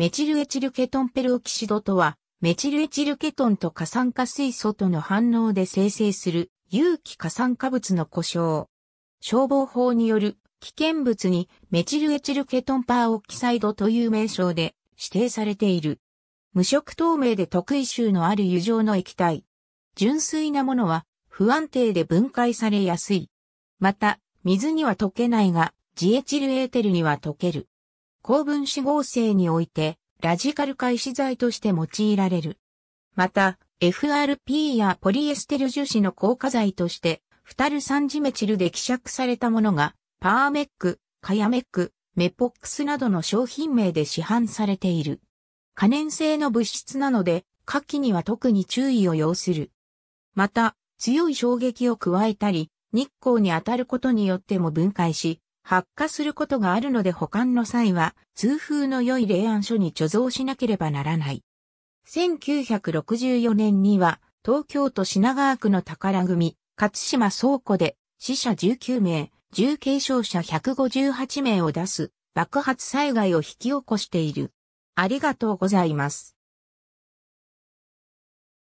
メチルエチルケトンペルオキシドとは、メチルエチルケトンと過酸化水素との反応で生成する有機過酸化物の故障。消防法による危険物にメチルエチルケトンパーオキサイドという名称で指定されている。無色透明で特異臭のある油状の液体。純粋なものは不安定で分解されやすい。また、水には溶けないが、ジエチルエーテルには溶ける。高分子合成において、ラジカル開始剤として用いられる。また、FRP やポリエステル樹脂の硬化剤として、フタル酸ジメチルで希釈されたものが、パーメック、カヤメック、メポックスなどの商品名で市販されている。可燃性の物質なので、火器には特に注意を要する。また、強い衝撃を加えたり、日光に当たることによっても分解し、発火することがあるので保管の際は通風の良い冷暗所に貯蔵しなければならない。1964年には東京都品川区の宝組、勝島倉庫で死者19名、重軽傷者158名を出す爆発災害を引き起こしている。ありがとうございます。